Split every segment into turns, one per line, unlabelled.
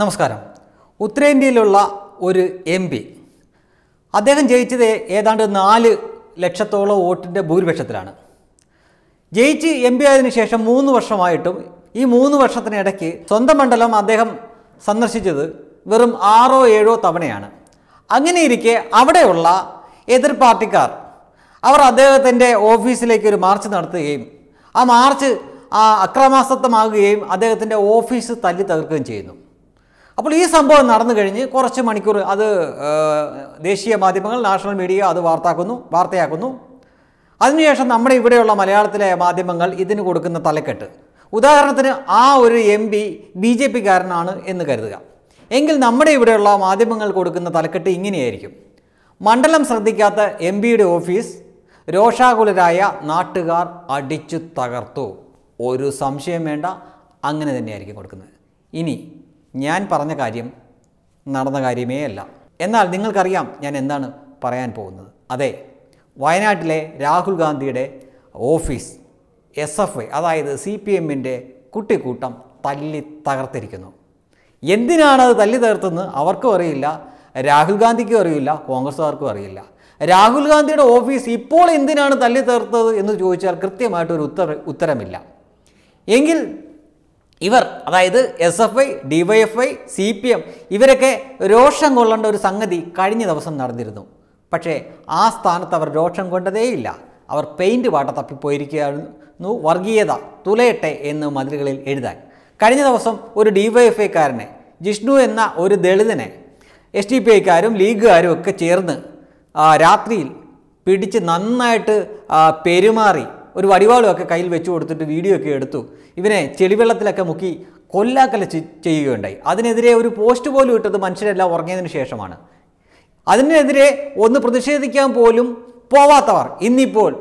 നമസ്കാരം ഉത്തരേന്ത്യയിലുള്ള ഒരു M P അദ്ദേഹം ജയിച്ചത് ഏതാണ്ട് നാല് ലക്ഷത്തോളം വോട്ടിൻ്റെ ഭൂരിപക്ഷത്തിലാണ് ജയിച്ച് എം പി ആയതിനു ശേഷം മൂന്ന് വർഷമായിട്ടും ഈ മൂന്ന് വർഷത്തിനിടയ്ക്ക് സ്വന്തം മണ്ഡലം അദ്ദേഹം സന്ദർശിച്ചത് വെറും ആറോ ഏഴോ തവണയാണ് അങ്ങനെയിരിക്കെ അവിടെയുള്ള എതിർ പാർട്ടിക്കാർ അവർ അദ്ദേഹത്തിൻ്റെ ഓഫീസിലേക്ക് ഒരു മാർച്ച് നടത്തുകയും ആ മാർച്ച് ആ അക്രമാസക്തമാകുകയും അദ്ദേഹത്തിൻ്റെ ഓഫീസ് തല്ലി തകർക്കുകയും ചെയ്യുന്നു അപ്പോൾ ഈ സംഭവം നടന്നു കഴിഞ്ഞ് കുറച്ച് മണിക്കൂർ അത് ദേശീയ മാധ്യമങ്ങൾ നാഷണൽ മീഡിയ അത് വാർത്താക്കുന്നു വാർത്തയാക്കുന്നു അതിനുശേഷം നമ്മുടെ ഇവിടെയുള്ള മലയാളത്തിലെ മാധ്യമങ്ങൾ ഇതിന് കൊടുക്കുന്ന തലക്കെട്ട് ഉദാഹരണത്തിന് ആ ഒരു എം പി ബി ജെ പിക്കാരനാണ് എന്ന് കരുതുക എങ്കിൽ നമ്മുടെ ഇവിടെയുള്ള മാധ്യമങ്ങൾ കൊടുക്കുന്ന തലക്കെട്ട് ഇങ്ങനെയായിരിക്കും മണ്ഡലം ശ്രദ്ധിക്കാത്ത എം പിയുടെ ഓഫീസ് രോഷാകുലരായ നാട്ടുകാർ അടിച്ചു തകർത്തു ഒരു സംശയം വേണ്ട അങ്ങനെ തന്നെയായിരിക്കും കൊടുക്കുന്നത് ഇനി ഞാൻ പറഞ്ഞ കാര്യം നടന്ന കാര്യമേ അല്ല എന്നാൽ നിങ്ങൾക്കറിയാം ഞാൻ എന്താണ് പറയാൻ പോകുന്നത് അതെ വയനാട്ടിലെ രാഹുൽ ഗാന്ധിയുടെ ഓഫീസ് എസ് എഫ് ഐ അതായത് സി പി എമ്മിൻ്റെ കുട്ടിക്കൂട്ടം തല്ലി തകർത്തിരിക്കുന്നു എന്തിനാണത് തല്ലി തകർത്തെന്ന് അവർക്കും അറിയില്ല രാഹുൽ ഗാന്ധിക്കും അറിയില്ല കോൺഗ്രസ്സുകാർക്കും അറിയില്ല രാഹുൽ ഗാന്ധിയുടെ ഓഫീസ് ഇപ്പോൾ എന്തിനാണ് തല്ലി തകർത്തത് എന്ന് ചോദിച്ചാൽ കൃത്യമായിട്ടൊരു ഉത്തര ഉത്തരമില്ല എങ്കിൽ ഇവർ അതായത് S F I DYFI C P M ഇവരൊക്കെ രോഷം കൊള്ളേണ്ട ഒരു സംഗതി കഴിഞ്ഞ ദിവസം നടന്നിരുന്നു പക്ഷേ ആ സ്ഥാനത്ത് അവർ രോഷം കൊണ്ടതേയില്ല അവർ പെയിൻറ്റ് പാട്ട തപ്പിപ്പോയിരിക്കുകയായിരുന്നു വർഗീയത തുലയട്ടെ എന്ന് മതിലുകളിൽ എഴുതാൻ കഴിഞ്ഞ ദിവസം ഒരു ഐക്കാരനെ ജിഷ്ണു എന്ന ഒരു ദളിതനെ എസ് ഡി പി ഐക്കാരും ലീഗുകാരും ഒക്കെ ചേർന്ന് രാത്രിയിൽ പിടിച്ച് നന്നായിട്ട് പെരുമാറി ഒരു വടിവാളുമൊക്കെ കയ്യിൽ വെച്ചു കൊടുത്തിട്ട് വീഡിയോ ഒക്കെ എടുത്തു ഇവനെ ചെളിവെള്ളത്തിലൊക്കെ മുക്കി കൊല്ലാക്കല ചെയ്യുകയുണ്ടായി അതിനെതിരെ ഒരു പോസ്റ്റ് പോലും ഇട്ടത് മനുഷ്യരെല്ലാം ഉറങ്ങിയതിന് ശേഷമാണ് അതിനെതിരെ ഒന്ന് പ്രതിഷേധിക്കാൻ പോലും പോവാത്തവർ ഇന്നിപ്പോൾ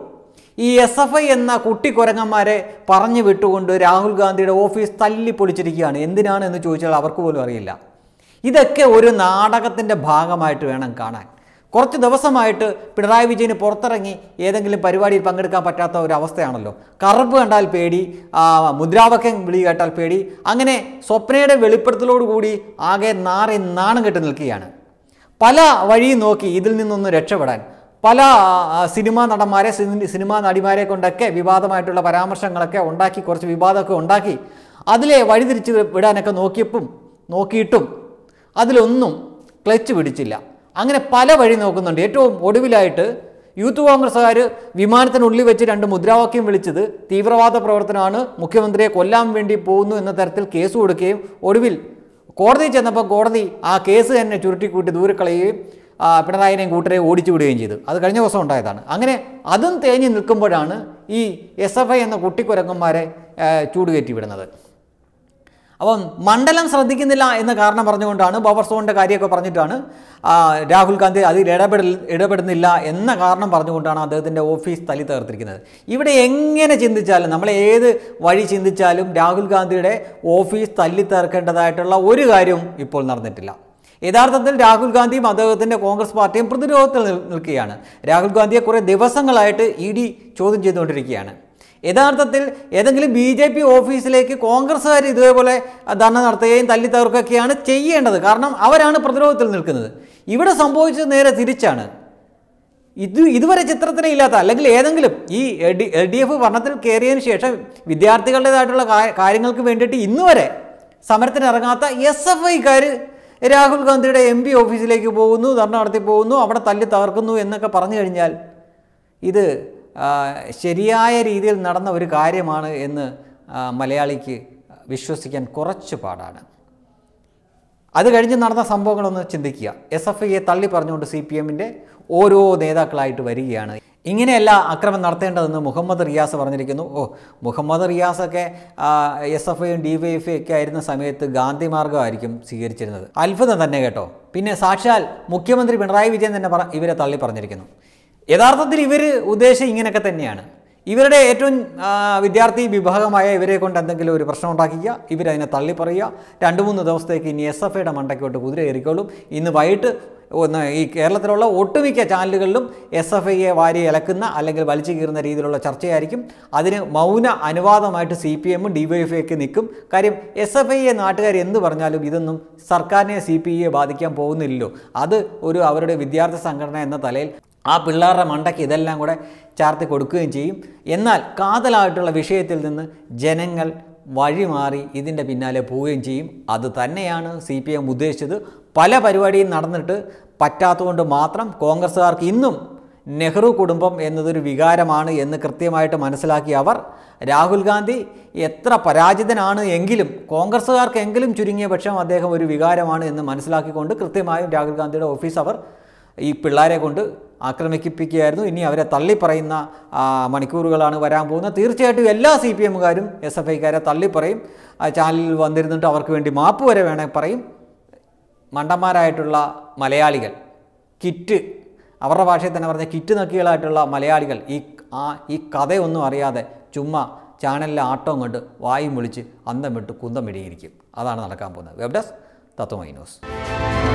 ഈ എസ് എഫ് ഐ എന്ന കുട്ടിക്കുരങ്ങന്മാരെ പറഞ്ഞു വിട്ടുകൊണ്ട് രാഹുൽ ഗാന്ധിയുടെ ഓഫീസ് തല്ലിപ്പൊളിച്ചിരിക്കുകയാണ് എന്തിനാണ് എന്ന് ചോദിച്ചാൽ അവർക്ക് പോലും അറിയില്ല ഇതൊക്കെ ഒരു നാടകത്തിൻ്റെ ഭാഗമായിട്ട് വേണം കാണാൻ കുറച്ച് ദിവസമായിട്ട് പിണറായി വിജയന് പുറത്തിറങ്ങി ഏതെങ്കിലും പരിപാടിയിൽ പങ്കെടുക്കാൻ പറ്റാത്ത ഒരു അവസ്ഥയാണല്ലോ കറുപ്പ് കണ്ടാൽ പേടി മുദ്രാവാക്യം വിളി കേട്ടാൽ പേടി അങ്ങനെ സ്വപ്നയുടെ വെളിപ്പെടുത്തലോടുകൂടി ആകെ നാറി നാണം കെട്ടി നിൽക്കുകയാണ് പല വഴിയും നോക്കി ഇതിൽ നിന്നൊന്ന് രക്ഷപ്പെടാൻ പല സിനിമാ നടന്മാരെ സിനിമാ നടിമാരെ കൊണ്ടൊക്കെ വിവാദമായിട്ടുള്ള പരാമർശങ്ങളൊക്കെ ഉണ്ടാക്കി കുറച്ച് വിവാദമൊക്കെ ഉണ്ടാക്കി അതിലെ വഴിതിരിച്ച് വിടാനൊക്കെ നോക്കിയപ്പം നോക്കിയിട്ടും അതിലൊന്നും ക്ലച്ച് പിടിച്ചില്ല അങ്ങനെ പല വഴി നോക്കുന്നുണ്ട് ഏറ്റവും ഒടുവിലായിട്ട് യൂത്ത് കോൺഗ്രസ്സുകാർ വിമാനത്തിനുള്ളിൽ വെച്ച് രണ്ട് മുദ്രാവാക്യം വിളിച്ചത് തീവ്രവാദ പ്രവർത്തനമാണ് മുഖ്യമന്ത്രിയെ കൊല്ലാൻ വേണ്ടി പോകുന്നു എന്ന തരത്തിൽ കേസ് കൊടുക്കുകയും ഒടുവിൽ കോടതി ചെന്നപ്പോൾ കോടതി ആ കേസ് തന്നെ ചുരുട്ടിക്കൂട്ടി ദൂരക്കളയുകയും പിണറായിനെയും കൂട്ടരെ ഓടിച്ചു വിടുകയും ചെയ്തു അത് കഴിഞ്ഞ ദിവസം ഉണ്ടായതാണ് അങ്ങനെ അതും തേഞ്ഞ് നിൽക്കുമ്പോഴാണ് ഈ എസ് എഫ് ഐ എന്ന കുട്ടിക്കുരങ്ങന്മാരെ ചൂടുകയറ്റി വിടുന്നത് അപ്പം മണ്ഡലം ശ്രദ്ധിക്കുന്നില്ല എന്ന കാരണം പറഞ്ഞുകൊണ്ടാണ് പവർ സോണിൻ്റെ കാര്യമൊക്കെ പറഞ്ഞിട്ടാണ് രാഹുൽ ഗാന്ധി അതിൽ ഇടപെടൽ ഇടപെടുന്നില്ല എന്ന കാരണം പറഞ്ഞുകൊണ്ടാണ് അദ്ദേഹത്തിൻ്റെ ഓഫീസ് തലി തകർത്തിരിക്കുന്നത് ഇവിടെ എങ്ങനെ ചിന്തിച്ചാലും നമ്മൾ ഏത് വഴി ചിന്തിച്ചാലും രാഹുൽ ഗാന്ധിയുടെ ഓഫീസ് തല്ലി തകർക്കേണ്ടതായിട്ടുള്ള ഒരു കാര്യവും ഇപ്പോൾ നടന്നിട്ടില്ല യഥാർത്ഥത്തിൽ രാഹുൽ ഗാന്ധിയും അദ്ദേഹത്തിൻ്റെ കോൺഗ്രസ് പാർട്ടിയും പ്രതിരോധത്തിൽ നിൽക്കുകയാണ് രാഹുൽ ഗാന്ധിയെ കുറേ ദിവസങ്ങളായിട്ട് ഇ ഡി ചോദ്യം ചെയ്തുകൊണ്ടിരിക്കുകയാണ് യഥാർത്ഥത്തിൽ ഏതെങ്കിലും ബി ജെ പി ഓഫീസിലേക്ക് കോൺഗ്രസ്സുകാർ ഇതേപോലെ ധർണ നടത്തുകയും തല്ലി തകർക്കുകയൊക്കെയാണ് ചെയ്യേണ്ടത് കാരണം അവരാണ് പ്രതിരോധത്തിൽ നിൽക്കുന്നത് ഇവിടെ സംഭവിച്ചത് നേരെ തിരിച്ചാണ് ഇത് ഇതുവരെ ചിത്രത്തിന് ഇല്ലാത്ത അല്ലെങ്കിൽ ഏതെങ്കിലും ഈ എൽ ഡി എഫ് ഭരണത്തിൽ കയറിയതിന് ശേഷം വിദ്യാർത്ഥികളുടേതായിട്ടുള്ള കാര്യങ്ങൾക്ക് വേണ്ടിയിട്ട് ഇന്നുവരെ സമരത്തിന് ഇറങ്ങാത്ത എസ് എഫ് ഐക്കാർ രാഹുൽ ഗാന്ധിയുടെ എം പി ഓഫീസിലേക്ക് പോകുന്നു ധർണ നടത്തി പോകുന്നു അവിടെ തല്ലി തകർക്കുന്നു എന്നൊക്കെ പറഞ്ഞു കഴിഞ്ഞാൽ ഇത് ശരിയായ രീതിയിൽ നടന്ന ഒരു കാര്യമാണ് എന്ന് മലയാളിക്ക് വിശ്വസിക്കാൻ കുറച്ച് പാടാണ് അത് കഴിഞ്ഞ് നടന്ന സംഭവങ്ങളൊന്ന് ചിന്തിക്കുക എസ് എഫ് ഐയെ തള്ളി പറഞ്ഞുകൊണ്ട് സി പി എമ്മിൻ്റെ ഓരോ നേതാക്കളായിട്ട് വരികയാണ് ഇങ്ങനെയല്ല അക്രമം നടത്തേണ്ടതെന്ന് മുഹമ്മദ് റിയാസ് പറഞ്ഞിരിക്കുന്നു ഓ മുഹമ്മദ് റിയാസൊക്കെ എസ് എഫ് ഐയും ഡി വൈ എഫ് ഒക്കെ ആയിരുന്ന സമയത്ത് ഗാന്ധി മാർഗമായിരിക്കും സ്വീകരിച്ചിരുന്നത് അത്ഭുതം തന്നെ കേട്ടോ പിന്നെ സാക്ഷാൽ മുഖ്യമന്ത്രി പിണറായി വിജയൻ തന്നെ ഇവരെ തള്ളി പറഞ്ഞിരിക്കുന്നു യഥാർത്ഥത്തിൽ ഇവർ ഉദ്ദേശം ഇങ്ങനെയൊക്കെ തന്നെയാണ് ഇവരുടെ ഏറ്റവും വിദ്യാർത്ഥി വിഭാഗമായ ഇവരെ കൊണ്ട് എന്തെങ്കിലും ഒരു പ്രശ്നം ഉണ്ടാക്കിക്കുക ഇവരതിനെ തള്ളി പറയുക രണ്ട് മൂന്ന് ദിവസത്തേക്ക് ഇനി എസ് എഫ് ഐയുടെ മണ്ടയ്ക്കോട്ട് കുതിര കയറിക്കോളും ഇന്ന് വൈകിട്ട് ഒന്ന് ഈ കേരളത്തിലുള്ള ഒട്ടുമിക്ക ചാനലുകളിലും എസ് എഫ് ഐയെ വാരി ഇളക്കുന്ന അല്ലെങ്കിൽ വലിച്ചു കീറുന്ന രീതിയിലുള്ള ചർച്ചയായിരിക്കും അതിന് മൗന അനുവാദമായിട്ട് സി പി എമ്മും ഡി വൈ എഫ് ഐക്ക് നിൽക്കും കാര്യം എസ് എഫ് ഐയെ നാട്ടുകാർ എന്ത് പറഞ്ഞാലും ഇതൊന്നും സർക്കാരിനെ സി പി ഐയെ ബാധിക്കാൻ പോകുന്നില്ലല്ലോ അത് ഒരു അവരുടെ വിദ്യാർത്ഥി സംഘടന എന്ന തലയിൽ ആ പിള്ളേരുടെ മണ്ടയ്ക്ക് ഇതെല്ലാം കൂടെ ചാർത്തി കൊടുക്കുകയും ചെയ്യും എന്നാൽ കാതലായിട്ടുള്ള വിഷയത്തിൽ നിന്ന് ജനങ്ങൾ വഴിമാറി ഇതിൻ്റെ പിന്നാലെ പോവുകയും ചെയ്യും അത് തന്നെയാണ് സി പി എം ഉദ്ദേശിച്ചത് പല പരിപാടിയും നടന്നിട്ട് പറ്റാത്തതുകൊണ്ട് മാത്രം കോൺഗ്രസ്സുകാർക്ക് ഇന്നും നെഹ്റു കുടുംബം എന്നതൊരു വികാരമാണ് എന്ന് കൃത്യമായിട്ട് മനസ്സിലാക്കിയ അവർ രാഹുൽ ഗാന്ധി എത്ര പരാജിതനാണ് എങ്കിലും കോൺഗ്രസ്സുകാർക്കെങ്കിലും ചുരുങ്ങിയ പക്ഷം അദ്ദേഹം ഒരു വികാരമാണ് എന്ന് മനസ്സിലാക്കിക്കൊണ്ട് കൃത്യമായും രാഹുൽ ഗാന്ധിയുടെ ഓഫീസ് അവർ ഈ പിള്ളേരെ കൊണ്ട് ആക്രമിക്കിപ്പിക്കുകയായിരുന്നു ഇനി അവരെ തള്ളിപ്പറയുന്ന മണിക്കൂറുകളാണ് വരാൻ പോകുന്നത് തീർച്ചയായിട്ടും എല്ലാ സി പി എമ്മുകാരും എസ് എഫ് ഐക്കാരെ തള്ളിപ്പറയും ചാനലിൽ വന്നിരുന്നിട്ട് അവർക്ക് വേണ്ടി മാപ്പ് വരെ വേണേൽ പറയും മണ്ടന്മാരായിട്ടുള്ള മലയാളികൾ കിറ്റ് അവരുടെ ഭാഷയിൽ തന്നെ പറഞ്ഞ കിറ്റ് നക്കികളായിട്ടുള്ള മലയാളികൾ ഈ ആ ഈ കഥയൊന്നും അറിയാതെ ചുമ്മാ ചാനലിലെ ആട്ടം കൊണ്ട് വായും വിളിച്ച് അന്തം വിട്ട് കുന്തം വിടിയിരിക്കും അതാണ് നടക്കാൻ പോകുന്നത് വെബ് ഡെസ്ക് തത്വമൈ ന്യൂസ്